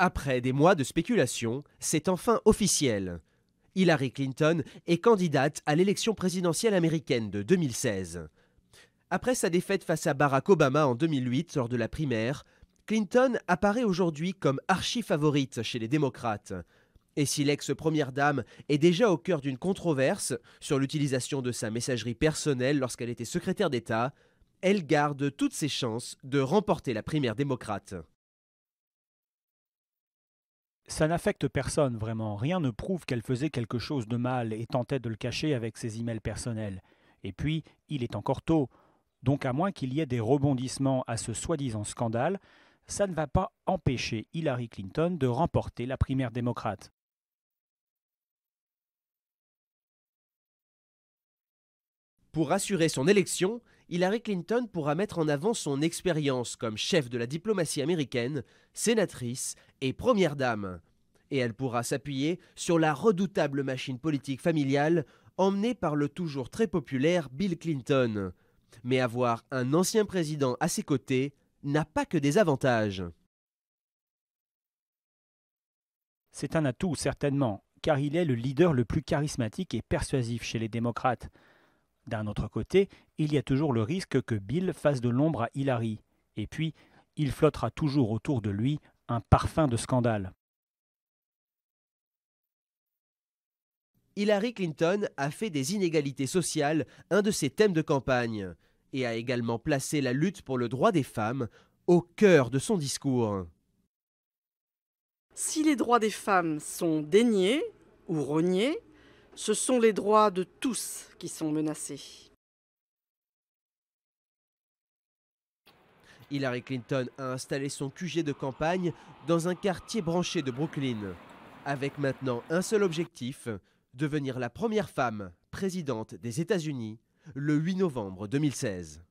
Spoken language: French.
Après des mois de spéculation, c'est enfin officiel. Hillary Clinton est candidate à l'élection présidentielle américaine de 2016. Après sa défaite face à Barack Obama en 2008 lors de la primaire, Clinton apparaît aujourd'hui comme archi-favorite chez les démocrates. Et si l'ex-première dame est déjà au cœur d'une controverse sur l'utilisation de sa messagerie personnelle lorsqu'elle était secrétaire d'État, elle garde toutes ses chances de remporter la primaire démocrate. Ça n'affecte personne vraiment, rien ne prouve qu'elle faisait quelque chose de mal et tentait de le cacher avec ses emails personnels. Et puis, il est encore tôt, donc à moins qu'il y ait des rebondissements à ce soi-disant scandale, ça ne va pas empêcher Hillary Clinton de remporter la primaire démocrate. Pour assurer son élection, Hillary Clinton pourra mettre en avant son expérience comme chef de la diplomatie américaine, sénatrice et première dame. Et elle pourra s'appuyer sur la redoutable machine politique familiale emmenée par le toujours très populaire Bill Clinton. Mais avoir un ancien président à ses côtés n'a pas que des avantages. C'est un atout, certainement, car il est le leader le plus charismatique et persuasif chez les démocrates. D'un autre côté, il y a toujours le risque que Bill fasse de l'ombre à Hillary. Et puis, il flottera toujours autour de lui un parfum de scandale. Hillary Clinton a fait des inégalités sociales un de ses thèmes de campagne et a également placé la lutte pour le droit des femmes au cœur de son discours. Si les droits des femmes sont déniés ou rognés, ce sont les droits de tous qui sont menacés. Hillary Clinton a installé son QG de campagne dans un quartier branché de Brooklyn, avec maintenant un seul objectif, devenir la première femme présidente des États-Unis le 8 novembre 2016.